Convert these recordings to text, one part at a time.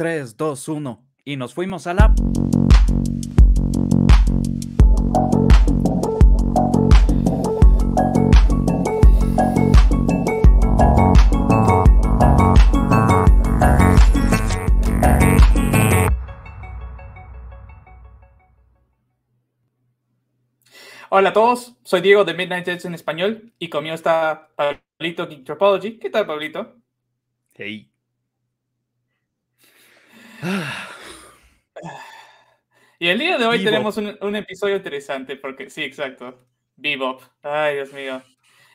3, 2, 1 y nos fuimos a la... Hola a todos, soy Diego de Midnight Jets en español y conmigo está Pablito Geek Tropology. ¿Qué tal, Pablito? Hey. Y el día de hoy tenemos un, episodio interesante, porque sí, exacto. Bebop. Ay, Dios mío.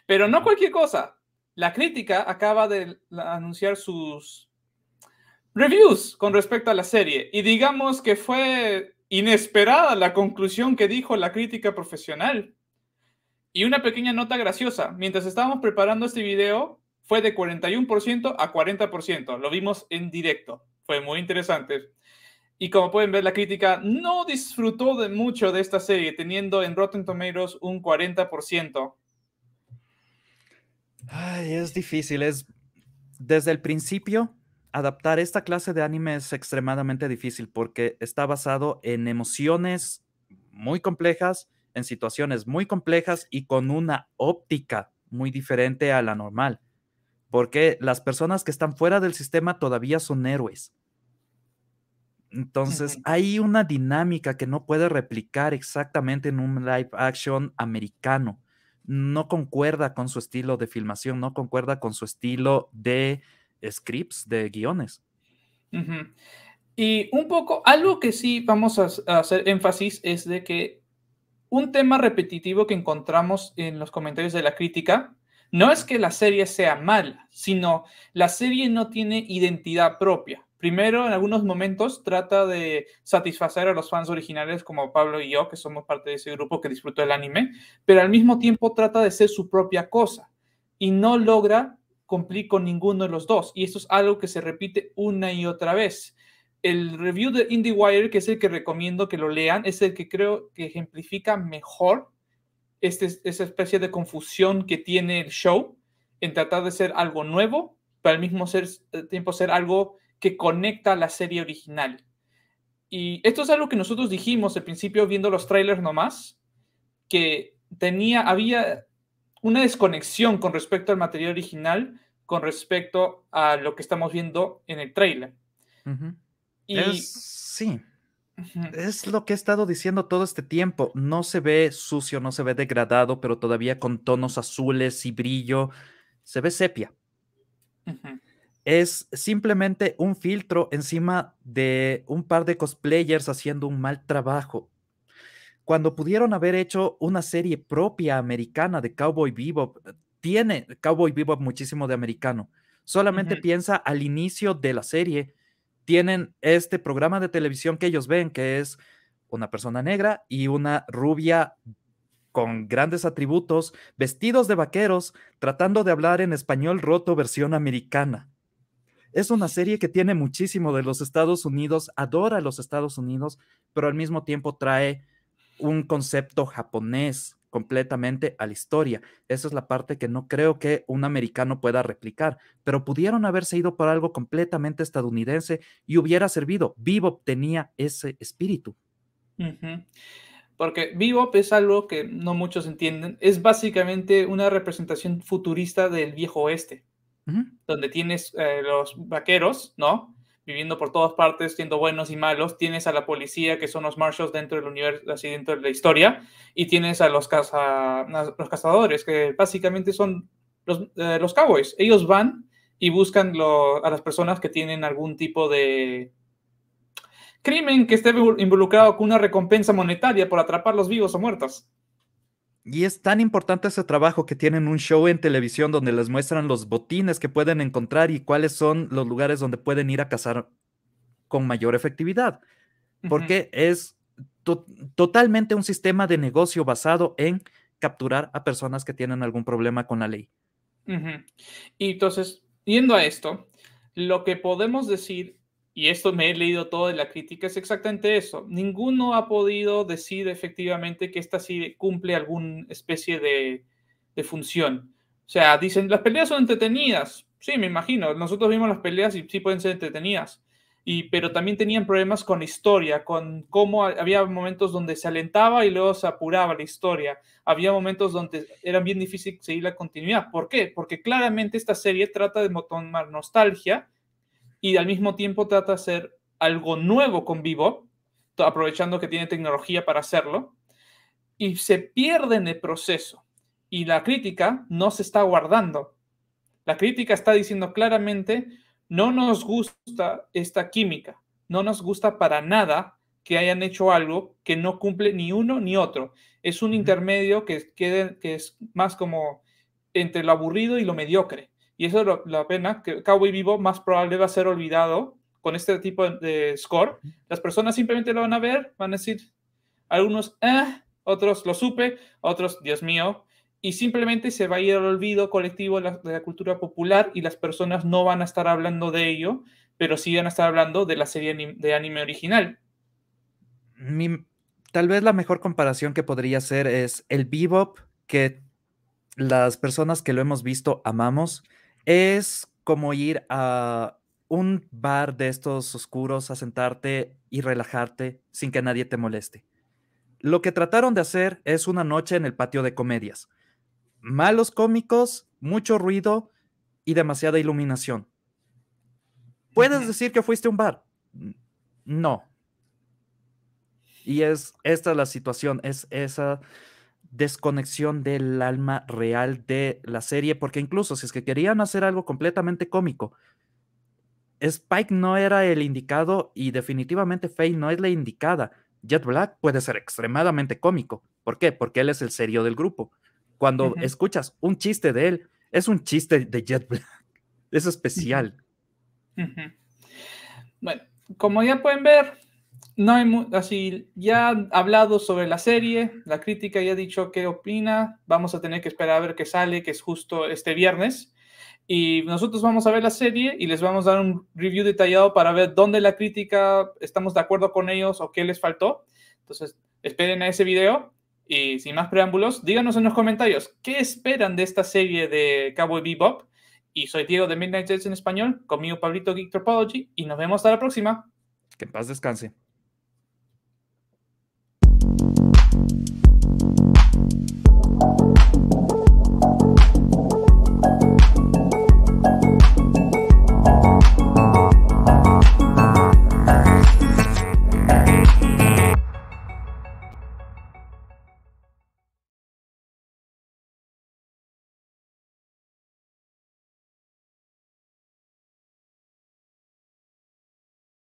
Pero no cualquier cosa. La crítica acaba de anunciar sus reviews con respecto a la serie. Y digamos que fue inesperada la conclusión que dijo la crítica profesional. Y una pequeña nota graciosa. Mientras estábamos preparando este video, fue de 41% a 40%. Lo vimos en directo fue muy interesante. Y como pueden ver, la crítica no disfrutó de mucho de esta serie, teniendo en Rotten Tomatoes un 40%. Ay, es difícil, es desde el principio adaptar esta clase de anime es extremadamente difícil porque está basado en emociones muy complejas, en situaciones muy complejas y con una óptica muy diferente a la normal porque las personas que están fuera del sistema todavía son héroes. Entonces, hay una dinámica que no puede replicar exactamente en un live action americano. No concuerda con su estilo de filmación, no concuerda con su estilo de scripts, de guiones. Y un poco, algo que sí vamos a hacer énfasis es de que un tema repetitivo que encontramos en los comentarios de la crítica no es que la serie sea mala, sino la serie no tiene identidad propia. Primero, en algunos momentos trata de satisfacer a los fans originales como Pablo y yo, que somos parte de ese grupo que disfrutó el anime, pero al mismo tiempo trata de ser su propia cosa y no logra cumplir con ninguno de los dos. Y esto es algo que se repite una y otra vez. El review de IndieWire, que es el que recomiendo que lo lean, es el que creo que ejemplifica mejor este, esa especie de confusión que tiene el show en tratar de ser algo nuevo, pero al mismo ser, eh, tiempo ser algo que conecta a la serie original. Y esto es algo que nosotros dijimos al principio viendo los trailers nomás, que tenía, había una desconexión con respecto al material original, con respecto a lo que estamos viendo en el trailer. y sí, es lo que he estado diciendo todo este tiempo. No se ve sucio, no se ve degradado, pero todavía con tonos azules y brillo. Se ve sepia. Es simplemente un filtro encima de un par de cosplayers haciendo un mal trabajo. Cuando pudieron haber hecho una serie propia americana de Cowboy Bebop, tiene Cowboy Bebop muchísimo de americano. Solamente piensa al inicio de la serie tienen este programa de televisión que ellos ven, que es una persona negra y una rubia con grandes atributos, vestidos de vaqueros, tratando de hablar en español roto versión americana. Es una serie que tiene muchísimo de los Estados Unidos, adora los Estados Unidos, pero al mismo tiempo trae un concepto japonés completamente a la historia. Esa es la parte que no creo que un americano pueda replicar, pero pudieron haberse ido por algo completamente estadounidense y hubiera servido. vivo tenía ese espíritu. Porque Bebop es algo que no muchos entienden. Es básicamente una representación futurista del viejo oeste, donde tienes eh, los vaqueros, ¿no? viviendo por todas partes, siendo buenos y malos. Tienes a la policía, que son los marshals dentro del universo, así dentro de la historia, y tienes a los, los cazadores, que básicamente son los, eh, los cowboys. Ellos van y buscan a las personas que tienen algún tipo de crimen que esté involucrado con una recompensa monetaria por atraparlos vivos o muertos. Y es tan importante ese trabajo que tienen un show en televisión donde les muestran los botines que pueden encontrar y cuáles son los lugares donde pueden ir a cazar con mayor efectividad. Porque es totalmente un sistema de negocio basado en capturar a personas que tienen algún problema con la ley. Y entonces, yendo a esto, lo que podemos decir y esto me he leído todo de la crítica, es exactamente eso. Ninguno ha podido decir efectivamente que esta sí cumple alguna especie de, función. O sea, dicen, las peleas son entretenidas. Sí, me imagino. Nosotros vimos las peleas y sí pueden ser entretenidas. Y, pero también tenían problemas con la historia, con cómo había momentos donde se alentaba y luego se apuraba la historia. Había momentos donde era bien difícil seguir la continuidad. ¿Por qué? Porque claramente esta serie trata de tomar nostalgia y al mismo tiempo trata de hacer algo nuevo con Vivo, aprovechando que tiene tecnología para hacerlo, y se pierde en el proceso. Y la crítica no se está guardando. La crítica está diciendo claramente, no nos gusta esta química, no nos gusta para nada que hayan hecho algo que no cumple ni uno ni otro. Es un intermedio que, que es más como entre lo aburrido y lo mediocre. Y eso es la pena, que Cowboy Vivo más probable va a ser olvidado con este tipo de score. Las personas simplemente lo van a ver, van a decir, algunos, ah", otros lo supe, otros, Dios mío, y simplemente se va a ir al olvido colectivo de la, cultura popular y las personas no van a estar hablando de ello, pero sí van a estar hablando de la serie de anime original. tal vez la mejor comparación que podría hacer es el bebop que las personas que lo hemos visto amamos, es como ir a un bar de estos oscuros a sentarte y relajarte sin que nadie te moleste. Lo que trataron de hacer es una noche en el patio de comedias. Malos cómicos, mucho ruido y demasiada iluminación. ¿Puedes decir que fuiste a un bar? No. Y es esta la situación, es esa desconexión del alma real de la serie, porque incluso si es que querían hacer algo completamente cómico, Spike no era el indicado y definitivamente Faye no es la indicada. Jet Black puede ser extremadamente cómico. ¿Por qué? Porque él es el serio del grupo. Cuando escuchas un chiste de él, es un chiste de Jet Black. Es especial. Bueno, como ya pueden ver, no hay así, ya ha hablado sobre la serie, la crítica ya ha dicho qué opina, vamos a tener que esperar a ver qué sale, que es justo este viernes. Y nosotros vamos a ver la serie y les vamos a dar un review detallado para ver dónde la crítica estamos de acuerdo con ellos o qué les faltó. Entonces, esperen a ese video y sin más preámbulos, díganos en los comentarios qué esperan de esta serie de Cowboy Bebop. Y soy Diego de Midnight Jets en español, conmigo Pablito Geek Tropology y nos vemos hasta la próxima. Que paz descanse.